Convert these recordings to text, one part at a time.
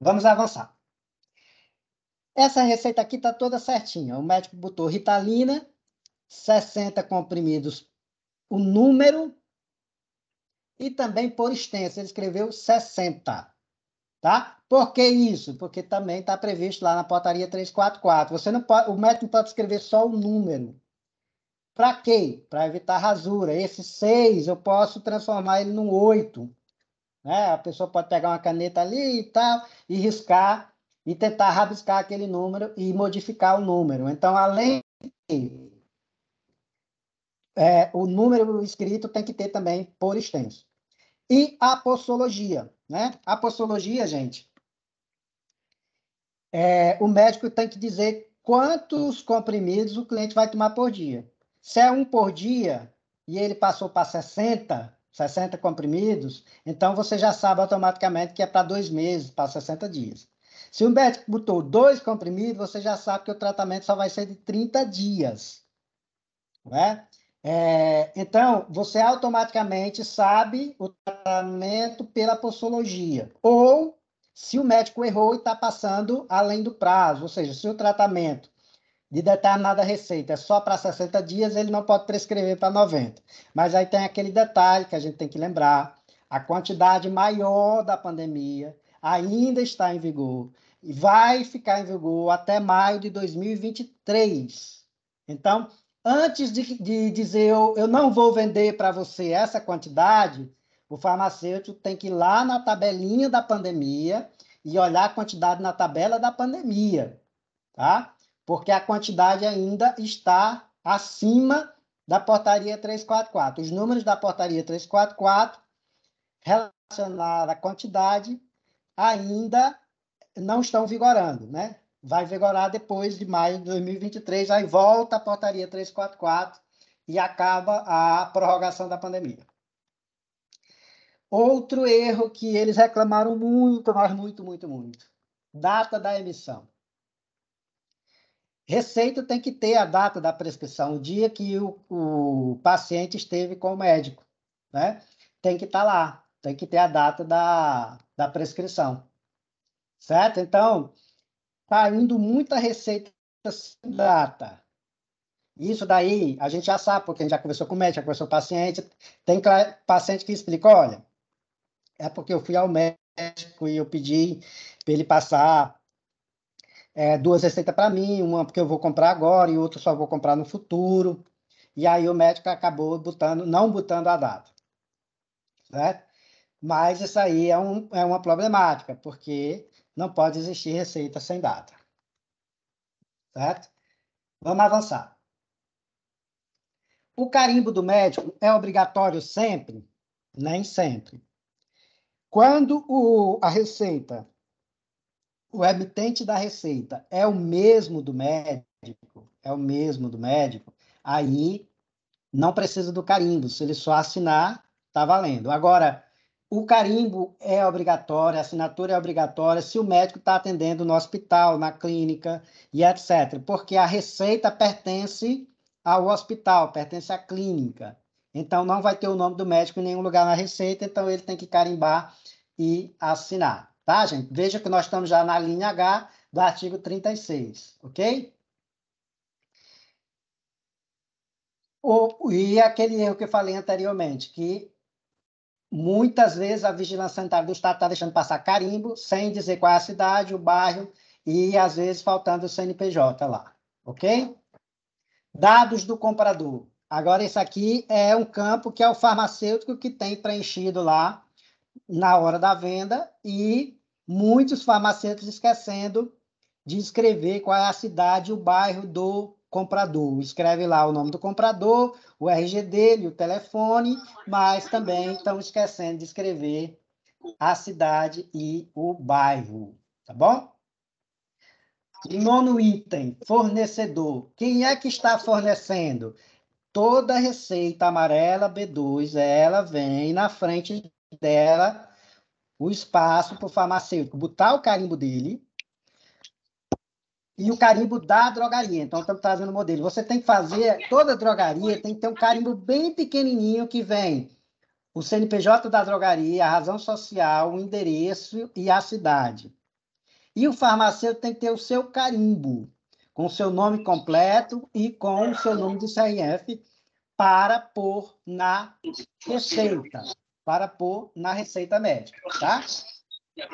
Vamos avançar. Essa receita aqui está toda certinha. O médico botou Ritalina, 60 comprimidos, o número e também por extensa. Ele escreveu 60. Tá? Por que isso? Porque também está previsto lá na portaria 344. Você não pode, o médico pode escrever só o número. Para quê? Para evitar rasura. Esse 6 eu posso transformar ele num 8. Né? A pessoa pode pegar uma caneta ali e tal, e riscar, e tentar rabiscar aquele número e modificar o número. Então, além é, o número escrito tem que ter também por extenso. E a postologia. Né? A postologia, gente, é, o médico tem que dizer quantos comprimidos o cliente vai tomar por dia. Se é um por dia e ele passou para 60, 60 comprimidos, então você já sabe automaticamente que é para dois meses, para 60 dias. Se o médico botou dois comprimidos, você já sabe que o tratamento só vai ser de 30 dias. Né? É, então, você automaticamente sabe o tratamento pela postologia. Ou, se o médico errou e está passando além do prazo, ou seja, se o tratamento de determinada receita é só para 60 dias, ele não pode prescrever para 90. Mas aí tem aquele detalhe que a gente tem que lembrar: a quantidade maior da pandemia ainda está em vigor e vai ficar em vigor até maio de 2023. Então, antes de, de dizer eu, eu não vou vender para você essa quantidade, o farmacêutico tem que ir lá na tabelinha da pandemia e olhar a quantidade na tabela da pandemia, tá? porque a quantidade ainda está acima da portaria 344. Os números da portaria 344 relacionados à quantidade ainda não estão vigorando, né? Vai vigorar depois de maio de 2023, aí volta a portaria 344 e acaba a prorrogação da pandemia. Outro erro que eles reclamaram muito, mas muito, muito, muito. Data da emissão. Receita tem que ter a data da prescrição, o dia que o, o paciente esteve com o médico, né? Tem que estar tá lá, tem que ter a data da, da prescrição, certo? Então, tá indo muita receita sem data. Isso daí a gente já sabe, porque a gente já conversou com o médico, já conversou com o paciente. Tem paciente que explica: olha, é porque eu fui ao médico e eu pedi para ele passar é, duas receitas para mim, uma porque eu vou comprar agora e outra só vou comprar no futuro. E aí o médico acabou botando, não botando a data. Né? Mas isso aí é, um, é uma problemática, porque não pode existir receita sem data. Certo? Vamos avançar. O carimbo do médico é obrigatório sempre? Nem sempre. Quando o, a receita o emitente da receita é o mesmo do médico, é o mesmo do médico, aí não precisa do carimbo. Se ele só assinar, tá valendo. Agora, o carimbo é obrigatório, a assinatura é obrigatória se o médico está atendendo no hospital, na clínica e etc. Porque a receita pertence ao hospital, pertence à clínica. Então, não vai ter o nome do médico em nenhum lugar na receita, então ele tem que carimbar e assinar. Tá, gente? Veja que nós estamos já na linha H do artigo 36, ok? O, e aquele erro que eu falei anteriormente, que muitas vezes a vigilância sanitária do Estado está deixando passar carimbo sem dizer qual é a cidade, o bairro e, às vezes, faltando o CNPJ lá, ok? Dados do comprador. Agora, esse aqui é um campo que é o farmacêutico que tem preenchido lá na hora da venda e muitos farmacêuticos esquecendo de escrever qual é a cidade e o bairro do comprador. Escreve lá o nome do comprador, o RG dele, o telefone, mas também estão esquecendo de escrever a cidade e o bairro, tá bom? E nono item, fornecedor. Quem é que está fornecendo? Toda receita amarela B2, ela vem na frente dela o espaço para o farmacêutico botar o carimbo dele e o carimbo da drogaria. Então, estamos trazendo o modelo. Você tem que fazer, toda drogaria tem que ter um carimbo bem pequenininho que vem o CNPJ da drogaria, a razão social, o endereço e a cidade. E o farmacêutico tem que ter o seu carimbo, com o seu nome completo e com o seu nome do CRF, para pôr na receita para pôr na receita médica, tá?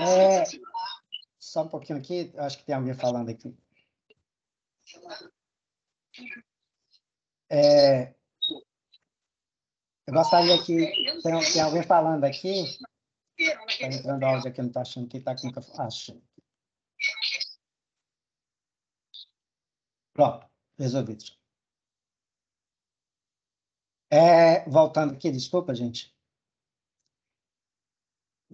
É, só um pouquinho aqui, acho que tem alguém falando aqui. É, eu gostaria que tem, tem alguém falando aqui. Está entrando áudio aqui, não está achando quem está com Pronto, resolvido. É, voltando aqui, desculpa, gente.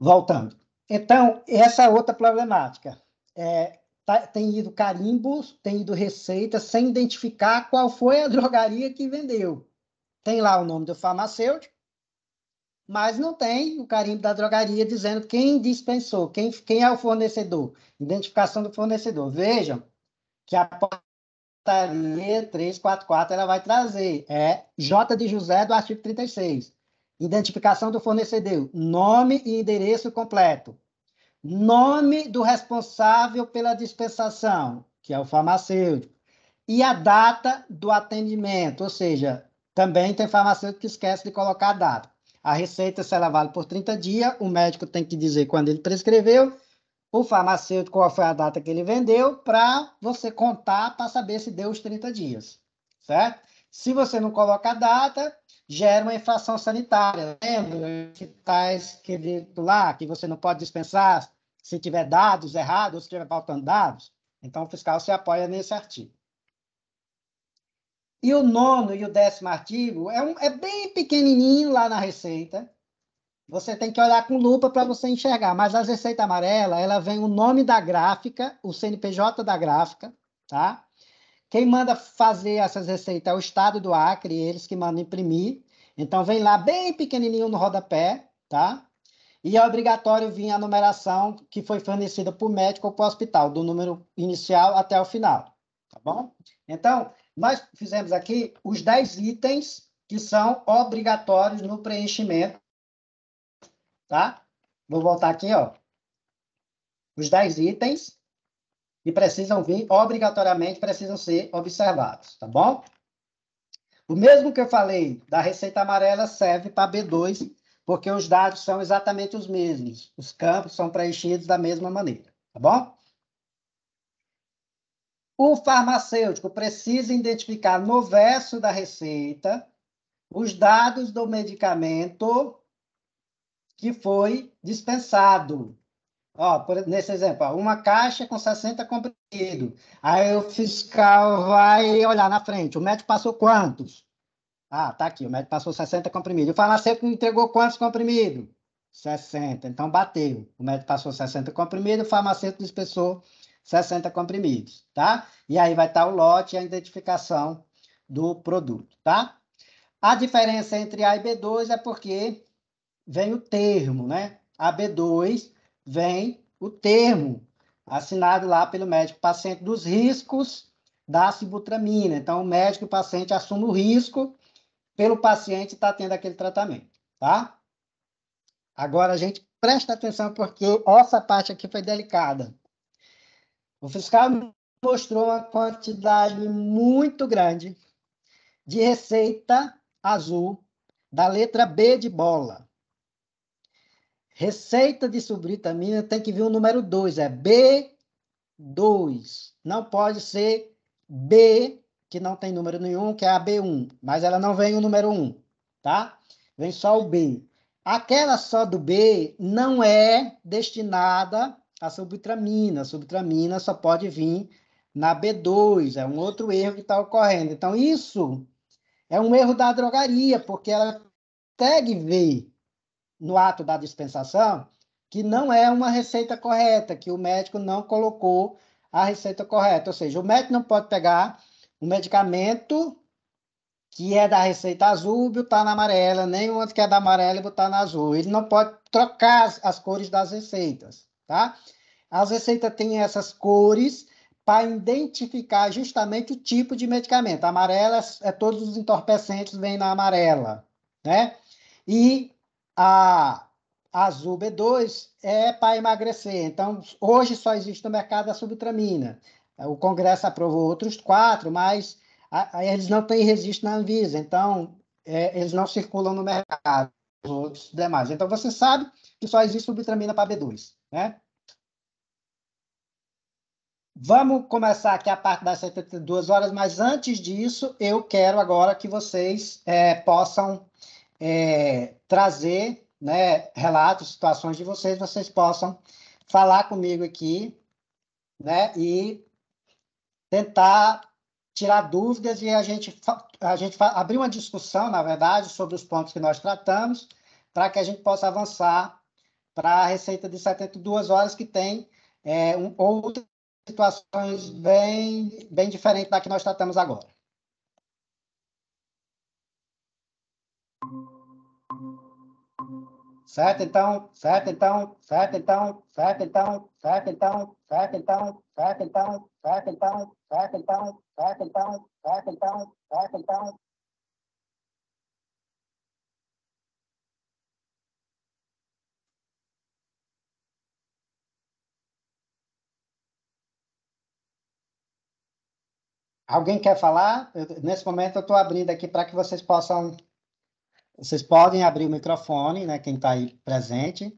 Voltando. Então, essa é outra problemática. É, tá, tem ido carimbos, tem ido receitas sem identificar qual foi a drogaria que vendeu. Tem lá o nome do farmacêutico, mas não tem o carimbo da drogaria dizendo quem dispensou, quem, quem é o fornecedor, identificação do fornecedor. Vejam que a portaria 344 ela vai trazer, é J de José do artigo 36. Identificação do fornecedor, nome e endereço completo. Nome do responsável pela dispensação, que é o farmacêutico. E a data do atendimento, ou seja, também tem farmacêutico que esquece de colocar a data. A receita, se ela vale por 30 dias, o médico tem que dizer quando ele prescreveu, o farmacêutico qual foi a data que ele vendeu, para você contar para saber se deu os 30 dias, certo? Se você não coloca a data, gera uma infração sanitária. Lembra que está escrito lá que você não pode dispensar se tiver dados errados ou se tiver faltando dados? Então, o fiscal se apoia nesse artigo. E o nono e o décimo artigo é, um, é bem pequenininho lá na Receita. Você tem que olhar com lupa para você enxergar. Mas a Receita Amarela, ela vem o nome da gráfica, o CNPJ da gráfica, tá? Quem manda fazer essas receitas é o Estado do Acre, eles que mandam imprimir. Então, vem lá bem pequenininho no rodapé, tá? E é obrigatório vir a numeração que foi fornecida por médico ou por hospital, do número inicial até o final, tá bom? Então, nós fizemos aqui os 10 itens que são obrigatórios no preenchimento, tá? Vou voltar aqui, ó. Os 10 itens e precisam vir, obrigatoriamente precisam ser observados, tá bom? O mesmo que eu falei da receita amarela serve para B2, porque os dados são exatamente os mesmos, os campos são preenchidos da mesma maneira, tá bom? O farmacêutico precisa identificar no verso da receita os dados do medicamento que foi dispensado, Ó, por, nesse exemplo, ó, uma caixa com 60 comprimidos Aí o fiscal vai olhar na frente. O médico passou quantos? Ah, tá aqui. O médico passou 60 comprimidos. O farmacêutico ah, entregou quantos comprimidos? 60. Então bateu. O médico passou 60 comprimidos, o farmacêutico dispensou 60 comprimidos, tá? E aí vai estar o lote e a identificação do produto, tá? A diferença entre A e B2 é porque vem o termo, né? A B2 vem o termo assinado lá pelo médico paciente dos riscos da cibutramina. Então, o médico e o paciente assumem o risco pelo paciente estar tá tendo aquele tratamento, tá? Agora, a gente presta atenção porque essa parte aqui foi delicada. O fiscal mostrou uma quantidade muito grande de receita azul da letra B de bola. Receita de subvitamina tem que vir o número 2, é B2. Não pode ser B, que não tem número nenhum, que é a B1, mas ela não vem o número 1, tá? Vem só o B. Aquela só do B não é destinada à subtramina. A subtramina só pode vir na B2, é um outro erro que está ocorrendo. Então, isso é um erro da drogaria, porque ela consegue ver no ato da dispensação que não é uma receita correta, que o médico não colocou a receita correta. Ou seja, o médico não pode pegar um medicamento que é da receita azul e botar na amarela, nem o outro que é da amarela e botar na azul. Ele não pode trocar as, as cores das receitas, tá? As receitas têm essas cores para identificar justamente o tipo de medicamento. A amarela é, é todos os entorpecentes vêm na amarela, né? E a azul B2 é para emagrecer. Então, hoje só existe no mercado a subtramina. O Congresso aprovou outros quatro, mas a, a, eles não têm registro na Anvisa, então é, eles não circulam no mercado, os outros demais. Então, você sabe que só existe subtramina para B2, né? Vamos começar aqui a parte das 72 horas, mas antes disso, eu quero agora que vocês é, possam é, trazer né, relatos, situações de vocês, vocês possam falar comigo aqui né, e tentar tirar dúvidas e a gente, a gente abrir uma discussão, na verdade, sobre os pontos que nós tratamos, para que a gente possa avançar para a receita de 72 horas, que tem é, um, outras situações bem, bem diferentes da que nós tratamos agora. certo então, certo então, certo então, certo então, certo então, certo então, certo então, certo então, certo então, certo então, certo então, certo então. Alguém quer falar? Eu, nesse momento eu estou abrindo aqui para que vocês possam vocês podem abrir o microfone, né? Quem está aí presente.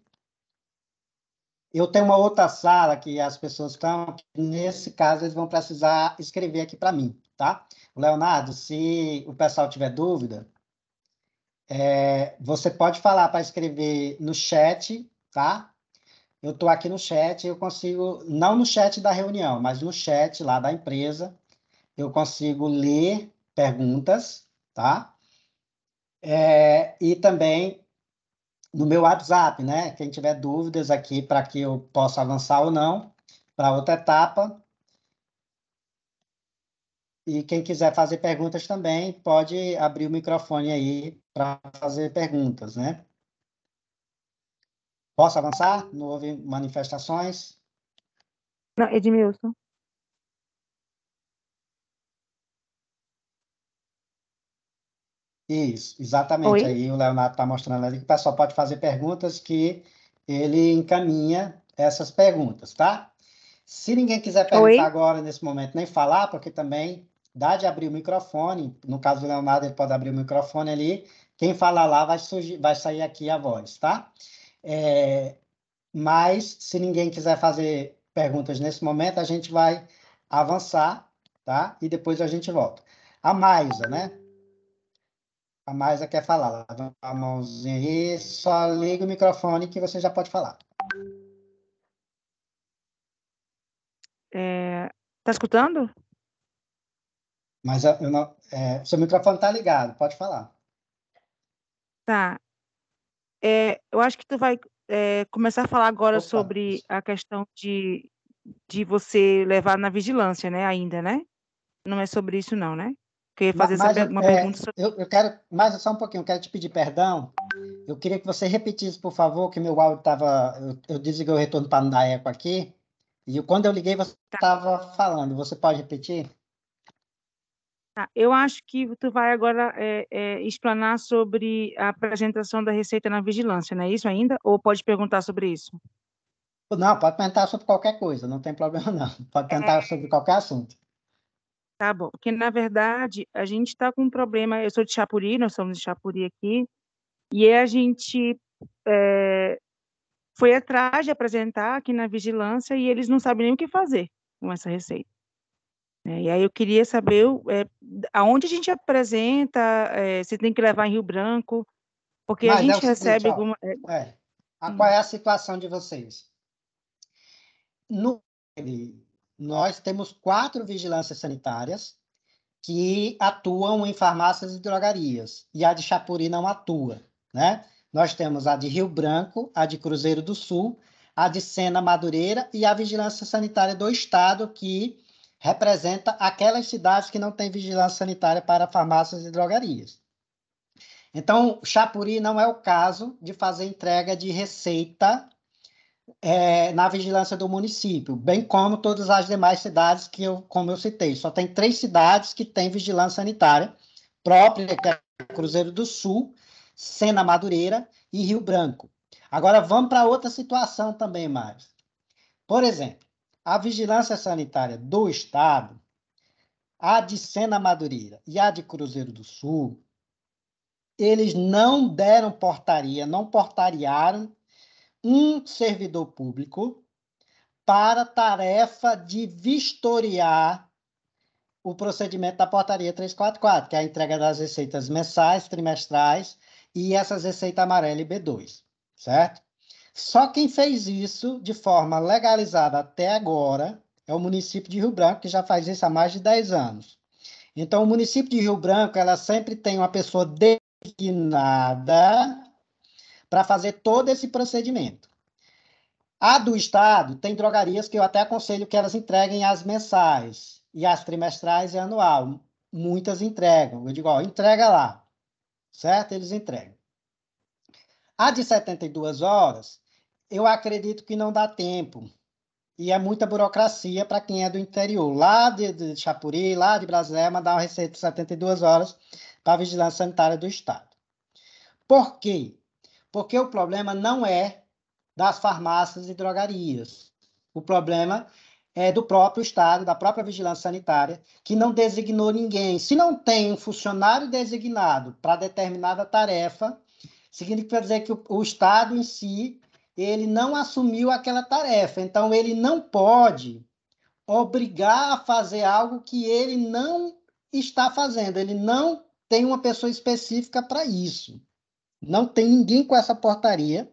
Eu tenho uma outra sala que as pessoas estão, nesse caso eles vão precisar escrever aqui para mim, tá? Leonardo, se o pessoal tiver dúvida, é, você pode falar para escrever no chat, tá? Eu estou aqui no chat, eu consigo, não no chat da reunião, mas no chat lá da empresa, eu consigo ler perguntas, tá? É, e também no meu WhatsApp, né? Quem tiver dúvidas aqui para que eu possa avançar ou não para outra etapa. E quem quiser fazer perguntas também, pode abrir o microfone aí para fazer perguntas, né? Posso avançar? Não houve manifestações? Não, Edmilson. Isso, exatamente. Oi? Aí o Leonardo está mostrando ali que o pessoal pode fazer perguntas que ele encaminha essas perguntas, tá? Se ninguém quiser perguntar Oi? agora, nesse momento, nem falar, porque também dá de abrir o microfone. No caso do Leonardo, ele pode abrir o microfone ali. Quem falar lá vai, surgir, vai sair aqui a voz, tá? É, mas, se ninguém quiser fazer perguntas nesse momento, a gente vai avançar, tá? E depois a gente volta. A Maisa, né? a Maisa quer falar. Levanta a mãozinha aí, só liga o microfone que você já pode falar. É, tá escutando? Mas eu não, é, seu microfone tá ligado, pode falar. Tá. É, eu acho que tu vai é, começar a falar agora Opa. sobre a questão de, de você levar na vigilância, né? Ainda, né? Não é sobre isso, não, né? fazer mas, essa, uma é, pergunta. Eu, eu, quero, mais só um pouquinho, eu quero te pedir perdão. Eu queria que você repetisse, por favor, que meu áudio estava. Eu, eu desliguei o retorno para não dar eco aqui. E quando eu liguei, você estava tá. falando. Você pode repetir? Tá. Eu acho que tu vai agora é, é, explanar sobre a apresentação da receita na vigilância, não é isso ainda? Ou pode perguntar sobre isso? Não, pode perguntar sobre qualquer coisa, não tem problema não. Pode é. perguntar é... sobre qualquer assunto. Tá bom. Porque, na verdade, a gente está com um problema. Eu sou de Chapuri, nós somos de Chapuri aqui, e a gente é, foi atrás de apresentar aqui na vigilância e eles não sabem nem o que fazer com essa receita. É, e aí eu queria saber é, aonde a gente apresenta, é, se tem que levar em Rio Branco, porque Mas a é gente é seguinte, recebe alguma. É, hum. qual é a situação de vocês? No nós temos quatro vigilâncias sanitárias que atuam em farmácias e drogarias, e a de Chapuri não atua, né? Nós temos a de Rio Branco, a de Cruzeiro do Sul, a de Sena Madureira e a Vigilância Sanitária do Estado, que representa aquelas cidades que não têm vigilância sanitária para farmácias e drogarias. Então, Chapuri não é o caso de fazer entrega de receita é, na vigilância do município, bem como todas as demais cidades que eu, como eu citei. Só tem três cidades que têm vigilância sanitária própria, que é Cruzeiro do Sul, Sena Madureira e Rio Branco. Agora vamos para outra situação também, Mário. Por exemplo, a vigilância sanitária do Estado, a de Sena Madureira e a de Cruzeiro do Sul, eles não deram portaria, não portariaram um servidor público para a tarefa de vistoriar o procedimento da portaria 344, que é a entrega das receitas mensais, trimestrais e essas receitas amarela e B2, certo? Só quem fez isso de forma legalizada até agora é o município de Rio Branco, que já faz isso há mais de 10 anos. Então, o município de Rio Branco, ela sempre tem uma pessoa designada para fazer todo esse procedimento. A do Estado tem drogarias que eu até aconselho que elas entreguem as mensais e as trimestrais e anual. Muitas entregam. Eu digo, ó, entrega lá. Certo? Eles entregam. A de 72 horas, eu acredito que não dá tempo. E é muita burocracia para quem é do interior. Lá de, de Chapuri, lá de Brasília, mandar uma receita de 72 horas para a Vigilância Sanitária do Estado. Por quê? Porque o problema não é das farmácias e drogarias. O problema é do próprio Estado, da própria vigilância sanitária, que não designou ninguém. Se não tem um funcionário designado para determinada tarefa, significa dizer que o, o Estado em si ele não assumiu aquela tarefa. Então, ele não pode obrigar a fazer algo que ele não está fazendo. Ele não tem uma pessoa específica para isso. Não tem ninguém com essa portaria.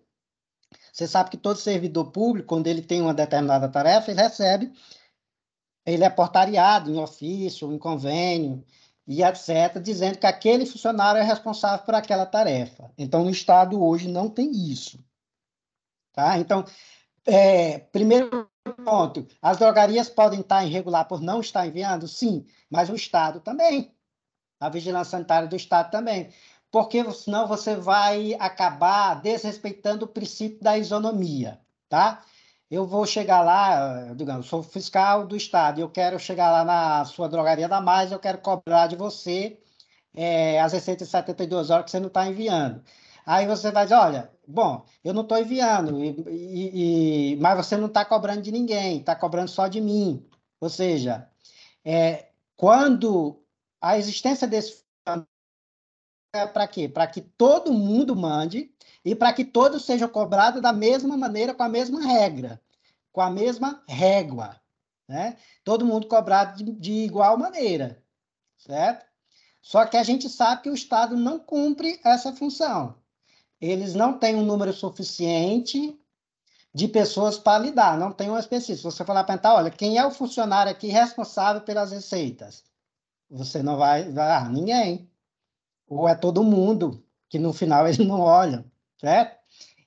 Você sabe que todo servidor público, quando ele tem uma determinada tarefa, ele recebe, ele é portariado em ofício, em convênio e etc., dizendo que aquele funcionário é responsável por aquela tarefa. Então, no Estado hoje não tem isso. Tá? Então, é, primeiro ponto, as drogarias podem estar irregular por não estar enviando? Sim, mas o Estado também. A vigilância sanitária do Estado também porque senão você vai acabar desrespeitando o princípio da isonomia, tá? Eu vou chegar lá, digamos, sou fiscal do Estado, eu quero chegar lá na sua drogaria da mais, eu quero cobrar de você é, as receitas horas que você não está enviando. Aí você vai dizer, olha, bom, eu não estou enviando, e, e, e, mas você não está cobrando de ninguém, está cobrando só de mim. Ou seja, é, quando a existência desse é, para quê? Para que todo mundo mande e para que todos sejam cobrados da mesma maneira, com a mesma regra, com a mesma régua. Né? Todo mundo cobrado de, de igual maneira, certo? Só que a gente sabe que o Estado não cumpre essa função. Eles não têm um número suficiente de pessoas para lidar, não tem um específico. Se você falar para entrar, olha, quem é o funcionário aqui responsável pelas receitas? Você não vai, vai ah, ninguém ou é todo mundo, que no final eles não olham, certo?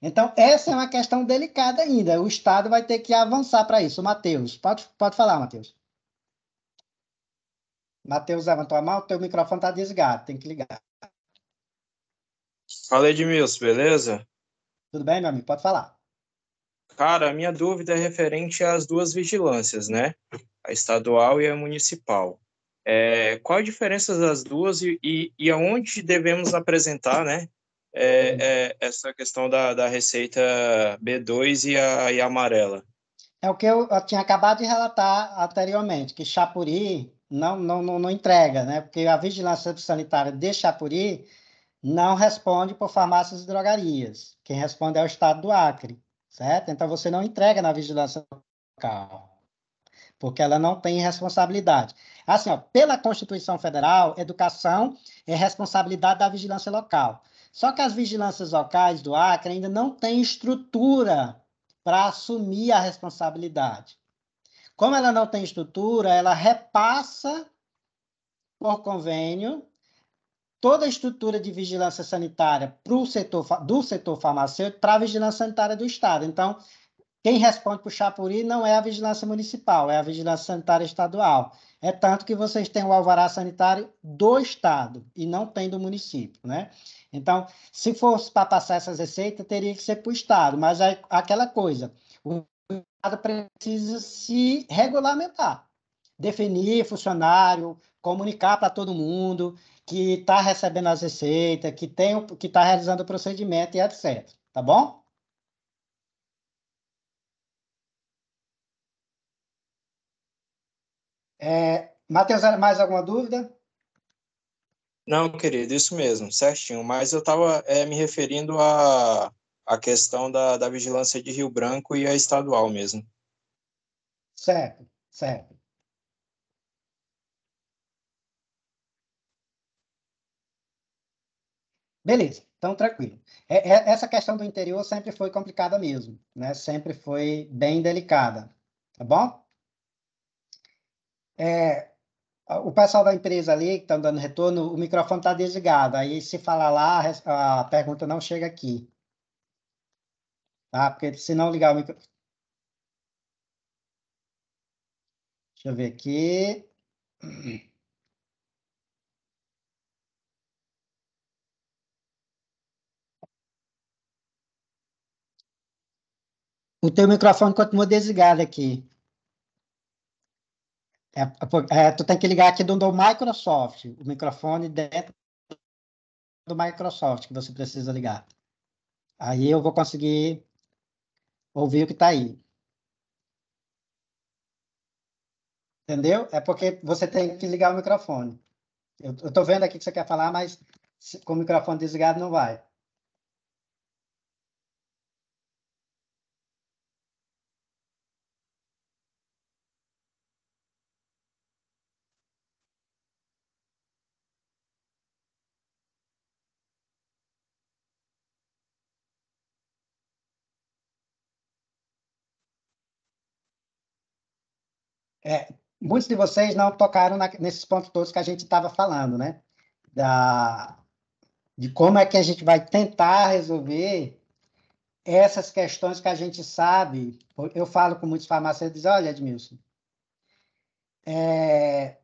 Então, essa é uma questão delicada ainda. O Estado vai ter que avançar para isso. Matheus, pode, pode falar, Matheus. Matheus levantou a mão, teu microfone está desligado, tem que ligar. Fala, Edmilson, beleza? Tudo bem, meu amigo? Pode falar. Cara, a minha dúvida é referente às duas vigilâncias, né? A estadual e a municipal. É, qual a diferença das duas e, e, e aonde devemos apresentar né, é, é, essa questão da, da receita B2 e a, e amarela? É o que eu, eu, tinha acabado de relatar anteriormente, que Chapuri não, não, não, não entrega, né? porque a vigilância sanitária de Chapuri não responde por farmácias e drogarias. Quem responde é o Estado do Acre, certo? Então, você não entrega na vigilância local, porque ela não tem responsabilidade. Assim, ó, pela Constituição Federal, educação é responsabilidade da vigilância local. Só que as vigilâncias locais do Acre ainda não têm estrutura para assumir a responsabilidade. Como ela não tem estrutura, ela repassa por convênio toda a estrutura de vigilância sanitária pro setor, do setor farmacêutico para a vigilância sanitária do Estado. Então, quem responde por Chapuri não é a vigilância municipal, é a vigilância sanitária estadual. É tanto que vocês têm o alvará sanitário do estado e não tem do município, né? Então, se fosse para passar essas receitas, teria que ser para o estado, mas é aquela coisa, o estado precisa se regulamentar, definir funcionário, comunicar para todo mundo que está recebendo as receitas, que está que está realizando o procedimento e etc. Tá bom? É, Matheus, mais alguma dúvida? Não, querido, isso mesmo, certinho. Mas eu estava é, me referindo à a, a, questão da, da vigilância de Rio Branco e a estadual mesmo. Certo, certo. Beleza, então tranquilo. É, é, essa questão do interior sempre foi complicada mesmo, né? Sempre foi bem delicada, tá bom? é, o pessoal da empresa ali que está dando retorno, o microfone está desligado. Aí, se falar lá, a pergunta não chega aqui. Tá? Porque se não ligar o microfone. Deixa eu ver aqui. O teu microfone continua desligado aqui. É, é, tu tem que ligar aqui do, do Microsoft, o microfone dentro do Microsoft que você precisa ligar. Aí eu vou conseguir ouvir o que está aí. Entendeu? É porque você tem que ligar o microfone. Eu estou vendo aqui que você quer falar, mas com o microfone desligado não vai. É, muitos de vocês não tocaram na, nesses pontos todos que a gente estava falando, né? Da, de como é que a gente vai tentar resolver essas questões que a gente sabe. Eu falo com muitos farmacêuticos, olha, Edmilson, é...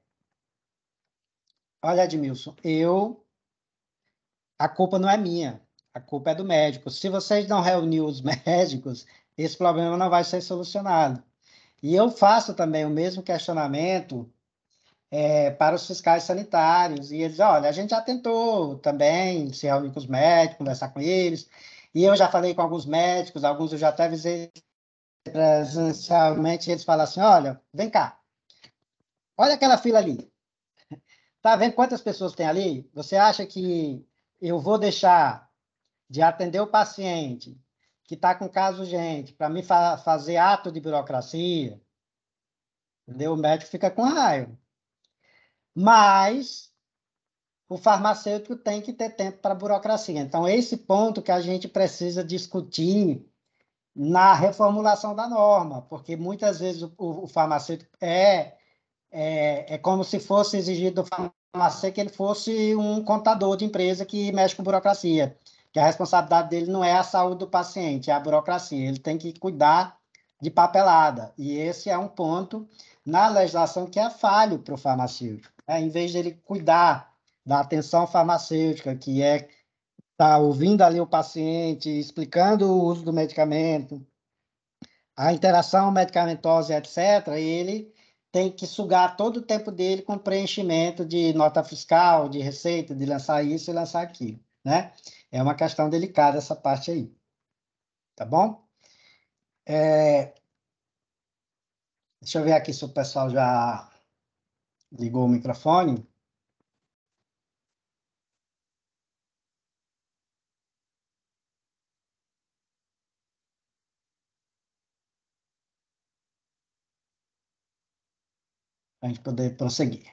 olha, Edmilson, eu a culpa não é minha, a culpa é do médico. Se vocês não reunir os médicos, esse problema não vai ser solucionado. E eu faço também o mesmo questionamento é, para os fiscais sanitários. E eles, olha, a gente já tentou também se reunir com os médicos, conversar com eles. E eu já falei com alguns médicos, alguns eu já até visitei. presencialmente, eles falam assim, olha, vem cá, olha aquela fila ali. Tá vendo quantas pessoas tem ali? Você acha que eu vou deixar de atender o paciente que está com caso urgente, para me fa fazer ato de burocracia, entendeu? o médico fica com raiva. Mas o farmacêutico tem que ter tempo para burocracia. Então, esse ponto que a gente precisa discutir na reformulação da norma, porque muitas vezes o, o farmacêutico é, é, é como se fosse exigido do farmacêutico que ele fosse um contador de empresa que mexe com burocracia que a responsabilidade dele não é a saúde do paciente, é a burocracia. Ele tem que cuidar de papelada. E esse é um ponto na legislação que é falho para o farmacêutico. é Em vez dele cuidar da atenção farmacêutica, que é estar tá ouvindo ali o paciente, explicando o uso do medicamento, a interação medicamentosa, etc., ele tem que sugar todo o tempo dele com preenchimento de nota fiscal, de receita, de lançar isso e lançar aquilo, né? É uma questão delicada essa parte aí. Tá bom? É... Deixa eu ver aqui se o pessoal já ligou o microfone. Para a gente poder prosseguir.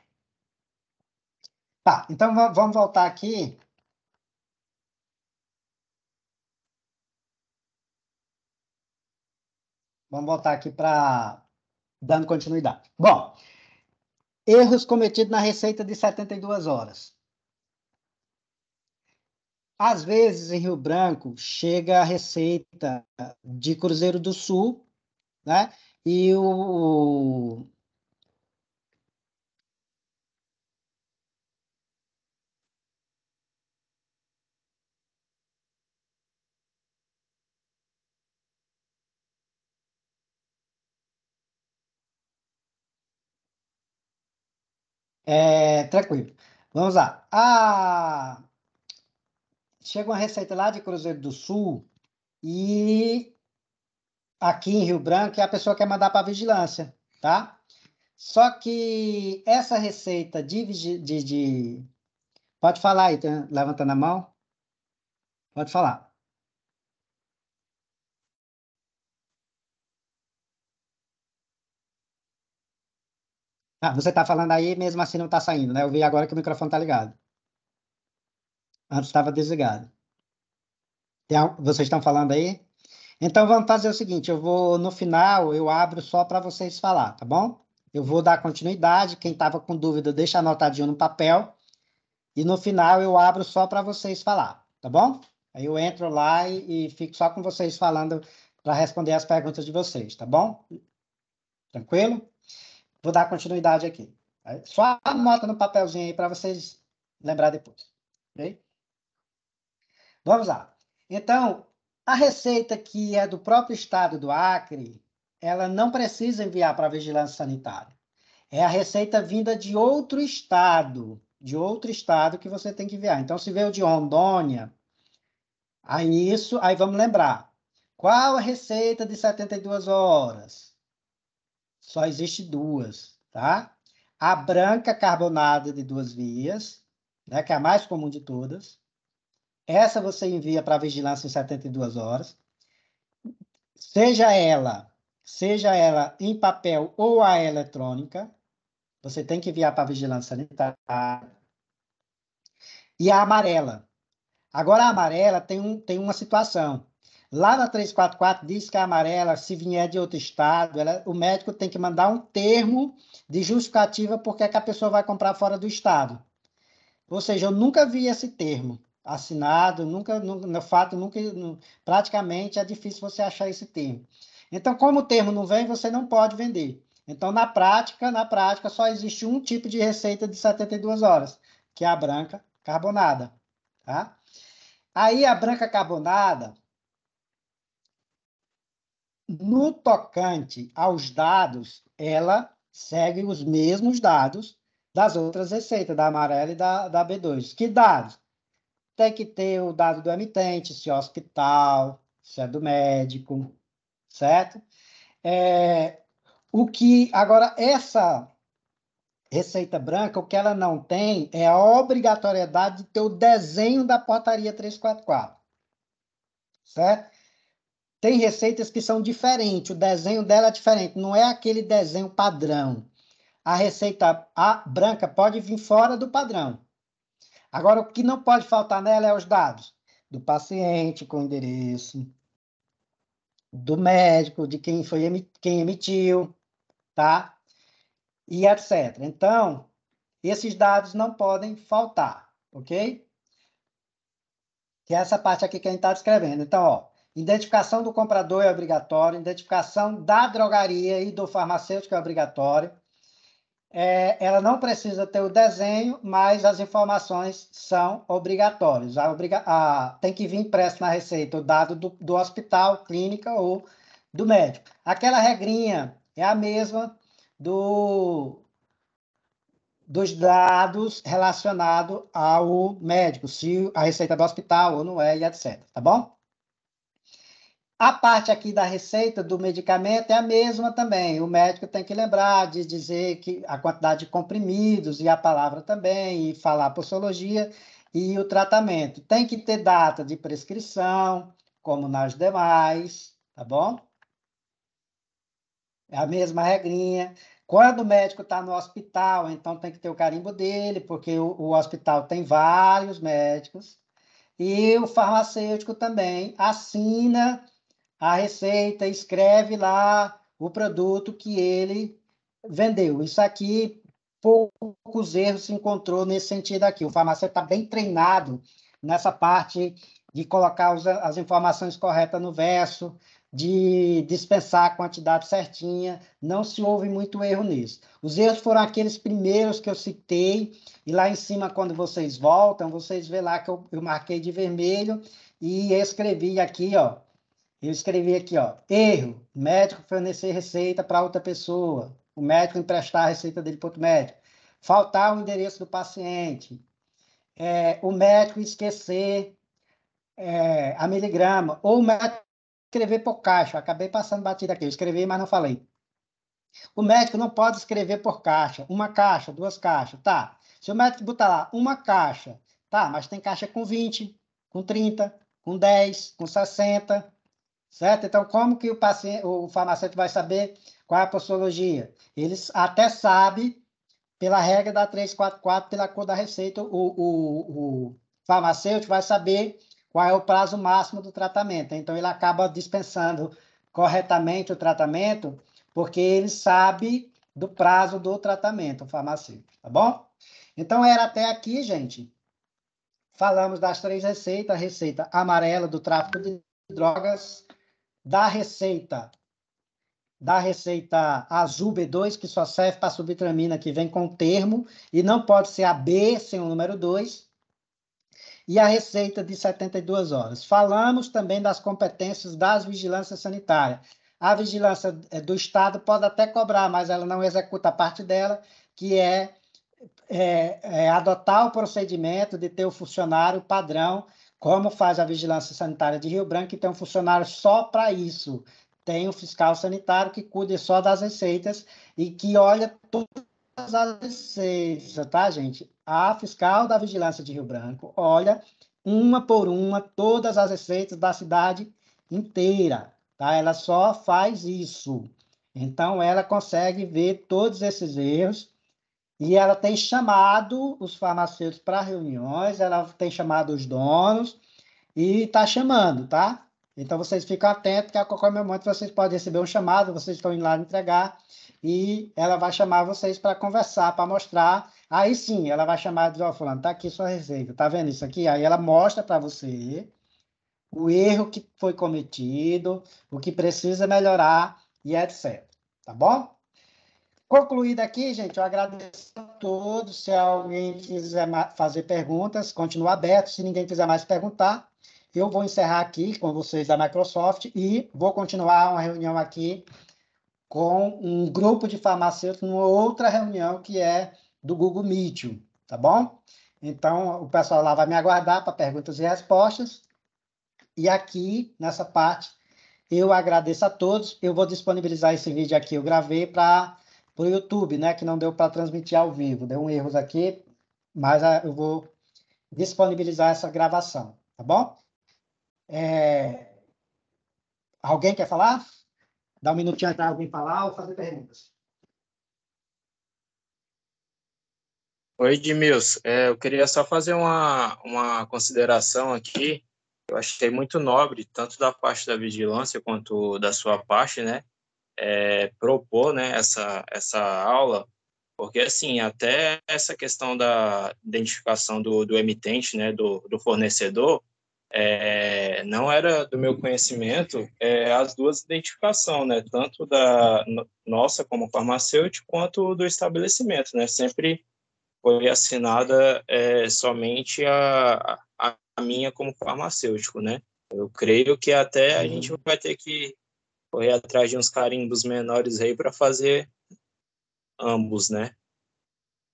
Tá, então vamos voltar aqui Vamos voltar aqui para dando continuidade. Bom, erros cometidos na receita de 72 horas. Às vezes, em Rio Branco, chega a receita de Cruzeiro do Sul, né? E o, É, tranquilo. Vamos lá. Ah, chega uma receita lá de Cruzeiro do Sul e aqui em Rio Branco e é a pessoa quer mandar para vigilância, tá? Só que essa receita de, de, de... Pode falar aí, tá levantando a mão. Pode falar. Ah, você está falando aí, mesmo assim não está saindo, né? Eu vi agora que o microfone está ligado. Antes estava desligado. Vocês estão falando aí? Então vamos fazer o seguinte, eu vou no final, eu abro só para vocês falar, tá bom? Eu vou dar continuidade, quem estava com dúvida deixa anotadinho no papel e no final eu abro só para vocês falar, tá bom? Aí eu entro lá e, e fico só com vocês falando para responder as perguntas de vocês, tá bom? Tranquilo? Vou dar continuidade aqui. Só anota no papelzinho aí para vocês lembrar depois. Okay? Vamos lá. Então, a receita que é do próprio estado do Acre, ela não precisa enviar para a vigilância sanitária. É a receita vinda de outro estado, de outro estado que você tem que enviar. Então, se veio de Rondônia, aí isso, aí vamos lembrar. Qual a receita de 72 horas? Só existe duas, tá? A branca carbonada de duas vias, né, que é a mais comum de todas. Essa você envia para a vigilância em 72 horas. Seja ela, seja ela em papel ou a eletrônica, você tem que enviar para a vigilância sanitária. E a amarela. Agora, a amarela tem, um, tem uma situação. Lá na 344 diz que a é amarela, se vier de outro estado, ela, o médico tem que mandar um termo de justificativa porque é que a pessoa vai comprar fora do estado. Ou seja, eu nunca vi esse termo assinado, nunca, nunca no fato, nunca, praticamente é difícil você achar esse termo. Então, como o termo não vem, você não pode vender. Então, na prática, na prática, só existe um tipo de receita de 72 horas, que é a branca carbonada, tá? Aí a branca carbonada, no tocante aos dados, ela segue os mesmos dados das outras receitas, da amarela e da, da B2. Que dados? Tem que ter o dado do emitente, se é hospital, se é do médico, certo? É, o que agora essa Receita Branca, o que ela não tem é a obrigatoriedade de ter o desenho da portaria 344. Certo? tem receitas que são diferentes, o desenho dela é diferente, não é aquele desenho padrão. A receita a branca pode vir fora do padrão. Agora, o que não pode faltar nela é os dados do paciente com endereço, do médico, de quem foi quem emitiu, tá? E etc. Então, esses dados não podem faltar, ok? Que é essa parte aqui que a gente está descrevendo. Então, ó, Identificação do comprador é obrigatório, identificação da drogaria e do farmacêutico é obrigatório. É, ela não precisa ter o desenho, mas as informações são obrigatórias. A, obriga a, tem que vir impresso na receita o dado do, do hospital, clínica ou do médico. Aquela regrinha é a mesma do, dos dados relacionados ao médico, se a receita é do hospital ou não é, e etc. Tá bom? A parte aqui da receita do medicamento é a mesma também. O médico tem que lembrar de dizer que a quantidade de comprimidos e a palavra também, e falar a posologia e o tratamento. Tem que ter data de prescrição, como nas demais, tá bom? É a mesma regrinha. Quando o médico está no hospital, então tem que ter o carimbo dele, porque o, o hospital tem vários médicos. E o farmacêutico também assina a receita, escreve lá o produto que ele vendeu. Isso aqui, poucos erros se encontrou nesse sentido aqui. O farmacêutico está bem treinado nessa parte de colocar as informações corretas no verso, de dispensar a quantidade certinha, não se houve muito erro nisso. Os erros foram aqueles primeiros que eu citei, e lá em cima, quando vocês voltam, vocês vê lá que eu, eu marquei de vermelho e escrevi aqui, ó, eu escrevi aqui, ó, erro, médico fornecer receita para outra pessoa, o médico emprestar a receita dele para outro médico, faltar o endereço do paciente, é, o médico esquecer é, a miligrama, ou o médico escrever por caixa, acabei passando batida aqui, eu escrevi, mas não falei. O médico não pode escrever por caixa, uma caixa, duas caixas, tá. Se o médico botar lá uma caixa, tá, mas tem caixa com 20, com 30, com 10, com 60, certo? Então, como que o, paciente, o farmacêutico vai saber qual é a postologia Eles até sabe pela regra da 344, pela cor da receita, o, o, o farmacêutico vai saber qual é o prazo máximo do tratamento. Então, ele acaba dispensando corretamente o tratamento, porque ele sabe do prazo do tratamento o farmacêutico, tá bom? Então, era até aqui, gente. Falamos das três receitas, receita amarela do tráfico de drogas, da receita da receita azul B2, que só serve para subtramina, que vem com termo, e não pode ser a B sem o número 2, e a receita de 72 horas. Falamos também das competências das vigilâncias sanitárias. A vigilância eh, do Estado pode até cobrar, mas ela não executa a parte dela, que é, é, é adotar o procedimento de ter o funcionário padrão como faz a Vigilância Sanitária de Rio Branco, que tem um funcionário só para isso. Tem um fiscal sanitário que cuida só das receitas e que olha todas as receitas, tá, gente? A fiscal da Vigilância de Rio Branco olha uma por uma todas as receitas da cidade inteira, tá? Ela só faz isso. Então, ela consegue ver todos esses erros e ela tem chamado os farmacêuticos para reuniões, ela tem chamado os donos e está chamando, tá? Então vocês ficam atentos que a qualquer momento vocês podem receber um chamado, vocês estão indo lá entregar e ela vai chamar vocês para conversar, para mostrar. Aí sim, ela vai chamar e dizer, ó, oh, fulano, tá aqui sua receita, tá vendo isso aqui? Aí ela mostra para você o erro que foi cometido, o que precisa melhorar e etc. Tá bom? Concluído aqui, gente, eu agradeço a todos. Se alguém quiser fazer perguntas, continua aberto. Se ninguém quiser mais perguntar, eu vou encerrar aqui com vocês da Microsoft e vou continuar uma reunião aqui com um grupo de farmacêuticos numa outra reunião que é do Google Meet, tá bom? Então, o pessoal lá vai me aguardar para perguntas e respostas. E aqui, nessa parte, eu agradeço a todos. Eu vou disponibilizar esse vídeo aqui, eu gravei para para o YouTube, né? Que não deu para transmitir ao vivo. Deu um erro aqui, mas ah, eu vou disponibilizar essa gravação, tá bom? É... Alguém quer falar? Dá um minutinho para alguém falar ou fazer perguntas. Oi, Edmilson. É, eu queria só fazer uma, uma consideração aqui. Eu achei muito nobre, tanto da parte da vigilância quanto da sua parte, né? é, propor né, essa, essa aula, porque assim, até essa questão da identificação do, do emitente, né, do, do fornecedor, é, não era do meu conhecimento é, as duas identificações, né, tanto da nossa como farmacêutico, quanto do estabelecimento, né, sempre foi assinada é, somente a, a, a minha como farmacêutico, né. Eu creio que até a uhum. gente vai ter que correr atrás de uns carimbos menores aí para fazer ambos, né?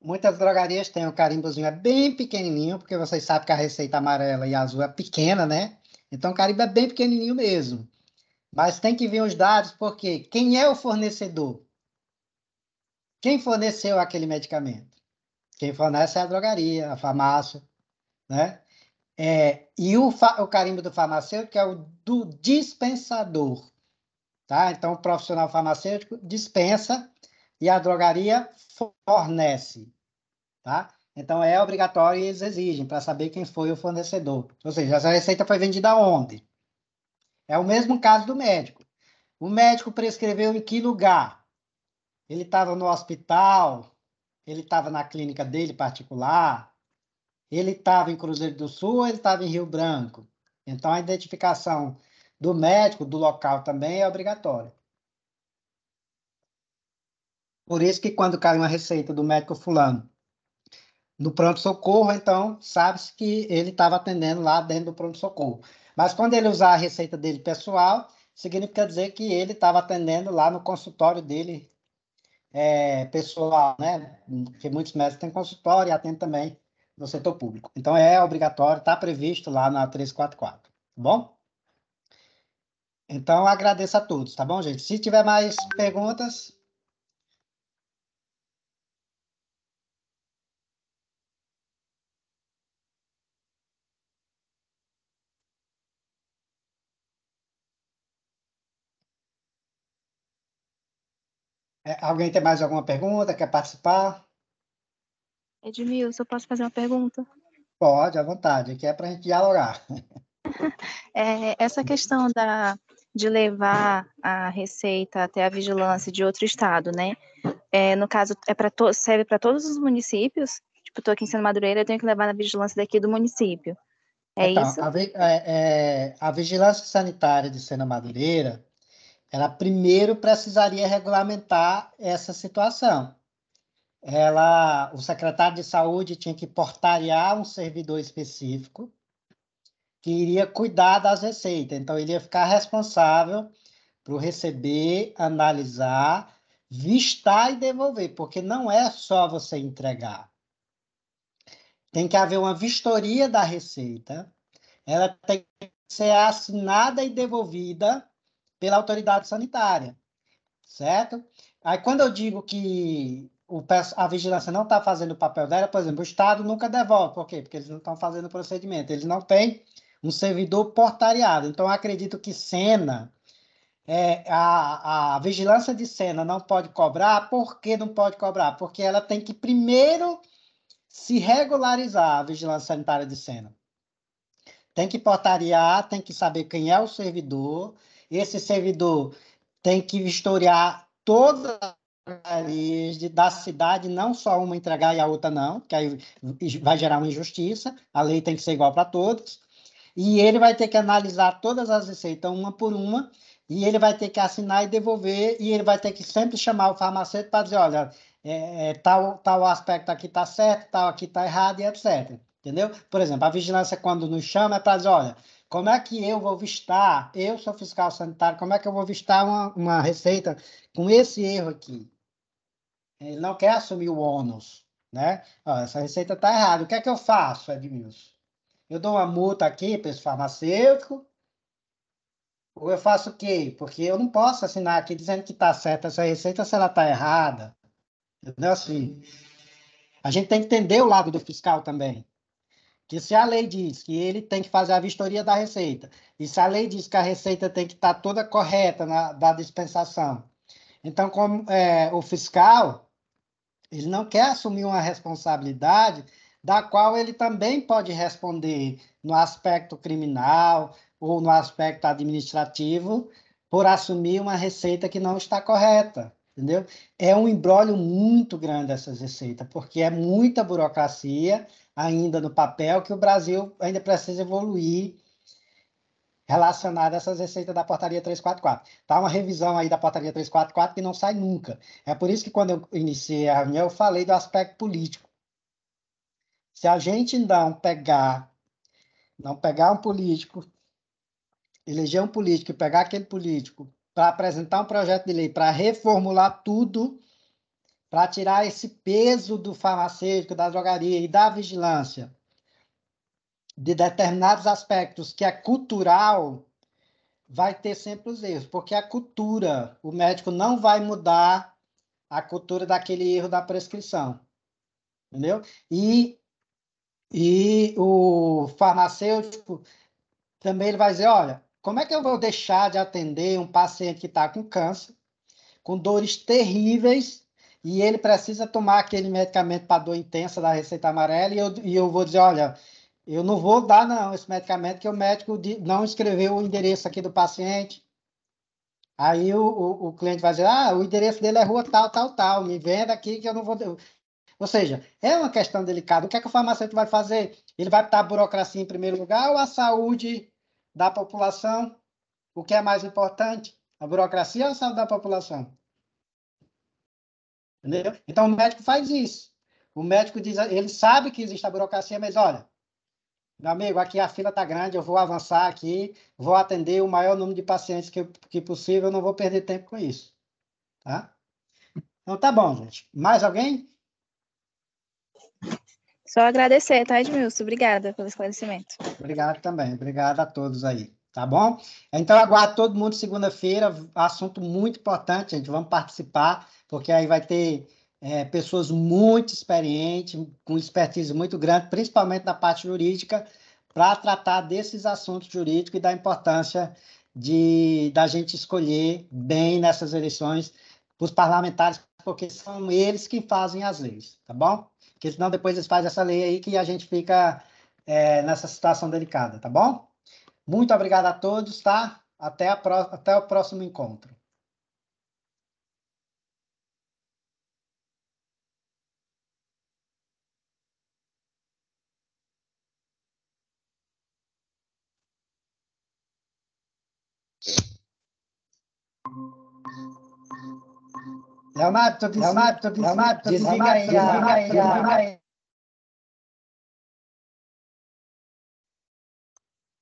Muitas drogarias têm o carimbozinho é bem pequenininho, porque vocês sabem que a receita amarela e azul é pequena, né? Então o carimbo é bem pequenininho mesmo. Mas tem que vir os dados, porque quem é o fornecedor? Quem forneceu aquele medicamento? Quem fornece é a drogaria, a farmácia, né? É, e o, o carimbo do farmacêutico é o do dispensador. Tá? Então, o profissional farmacêutico dispensa e a drogaria fornece. Tá? Então, é obrigatório e eles exigem para saber quem foi o fornecedor. Ou seja, essa receita foi vendida onde? É o mesmo caso do médico. O médico prescreveu em que lugar? Ele estava no hospital? Ele estava na clínica dele particular? Ele estava em Cruzeiro do Sul ou ele estava em Rio Branco? Então, a identificação do médico, do local também é obrigatório. Por isso que quando cai uma receita do médico fulano no pronto-socorro, então sabe-se que ele estava atendendo lá dentro do pronto-socorro. Mas quando ele usar a receita dele pessoal, significa dizer que ele estava atendendo lá no consultório dele é, pessoal, né? Porque muitos médicos têm consultório e atendem também no setor público. Então é obrigatório, está previsto lá na 344, tá bom? Então, agradeço a todos, tá bom, gente? Se tiver mais perguntas. É, alguém tem mais alguma pergunta? Quer participar? Edmilson, eu posso fazer uma pergunta? Pode, à vontade, aqui é para a gente dialogar. É, essa questão da de levar a receita até a vigilância de outro estado, né? É, no caso, é para serve para todos os municípios. Tipo, estou aqui em Santa Madureira, eu tenho que levar na vigilância daqui do município. É, é tá. isso? A, vi é, é, a vigilância sanitária de Sena Madureira, ela primeiro precisaria regulamentar essa situação. Ela, o secretário de saúde tinha que portariar um servidor específico que iria cuidar das receitas. Então, ele ia ficar responsável por receber, analisar, vistar e devolver, porque não é só você entregar. Tem que haver uma vistoria da receita, ela tem que ser assinada e devolvida pela autoridade sanitária, certo? Aí, quando eu digo que o, a vigilância não está fazendo o papel dela, por exemplo, o Estado nunca devolve. Por quê? Porque eles não estão fazendo o procedimento. Eles não têm um servidor portariado. Então, acredito que SENA, é, a, a vigilância de SENA não pode cobrar. Por que não pode cobrar? Porque ela tem que primeiro se regularizar a vigilância sanitária de SENA. Tem que portariar, tem que saber quem é o servidor. Esse servidor tem que vistoriar todas áreas da cidade, não só uma entregar e a outra não, que aí vai gerar uma injustiça. A lei tem que ser igual para todos e ele vai ter que analisar todas as receitas então, uma por uma e ele vai ter que assinar e devolver e ele vai ter que sempre chamar o farmacêutico para dizer, olha, é, é, tal, tal aspecto aqui está certo, tal aqui está errado e etc. Entendeu? Por exemplo, a vigilância quando nos chama é para dizer, olha, como é que eu vou vistar, eu sou fiscal sanitário, como é que eu vou vistar uma, uma receita com esse erro aqui? Ele não quer assumir o ônus, né? Olha, essa receita está errada, o que é que eu faço, Edmilson? Eu dou uma multa aqui para esse farmacêutico? Ou eu faço o quê? Porque eu não posso assinar aqui dizendo que está certa essa receita se ela está errada. Entendeu? Assim, a gente tem que entender o lado do fiscal também. Que se a lei diz que ele tem que fazer a vistoria da receita, e se a lei diz que a receita tem que estar tá toda correta na, da dispensação, então como é, o fiscal ele não quer assumir uma responsabilidade da qual ele também pode responder no aspecto criminal ou no aspecto administrativo por assumir uma receita que não está correta, entendeu? É um embrólio muito grande essas receitas, porque é muita burocracia ainda no papel que o Brasil ainda precisa evoluir relacionada a essas receitas da portaria 344. Tá uma revisão aí da portaria 344 que não sai nunca. É por isso que quando eu iniciei a reunião eu falei do aspecto político. Se a gente não pegar, não pegar um político, eleger um político e pegar aquele político para apresentar um projeto de lei para reformular tudo, para tirar esse peso do farmacêutico, da drogaria e da vigilância de determinados aspectos que é cultural, vai ter sempre os erros, porque a cultura, o médico não vai mudar a cultura daquele erro da prescrição. Entendeu? E e o farmacêutico também ele vai dizer, olha, como é que eu vou deixar de atender um paciente que está com câncer, com dores terríveis, e ele precisa tomar aquele medicamento para dor intensa da receita amarela, e eu, e eu vou dizer, olha, eu não vou dar não esse medicamento, que o médico não escreveu o endereço aqui do paciente. Aí o, o, o cliente vai dizer, ah, o endereço dele é rua tal, tal, tal, me venda aqui que eu não vou... Ou seja, é uma questão delicada. O que é que o farmacêutico vai fazer? Ele vai botar a burocracia em primeiro lugar ou a saúde da população? O que é mais importante? A burocracia ou a saúde da população? Entendeu? Então, o médico faz isso. O médico diz, ele sabe que existe a burocracia, mas olha, meu amigo, aqui a fila está grande, eu vou avançar aqui, vou atender o maior número de pacientes que, que possível, eu não vou perder tempo com isso. Tá? Então, tá bom, gente. Mais alguém? Só agradecer, tá, Edmilson? Obrigada pelo esclarecimento. Obrigado também. Obrigado a todos aí. Tá bom? Então, aguardo todo mundo segunda-feira. Assunto muito importante, gente. Vamos participar, porque aí vai ter é, pessoas muito experientes, com expertise muito grande, principalmente na parte jurídica, para tratar desses assuntos jurídicos e da importância de da gente escolher bem nessas eleições os parlamentares, porque são eles que fazem as leis, tá bom? Porque senão depois eles fazem essa lei aí que a gente fica é, nessa situação delicada, tá bom? Muito obrigado a todos, tá? Até, a pro... Até o próximo encontro. Ti amato, ti la matto ti la matto ti la matto ti la matto ti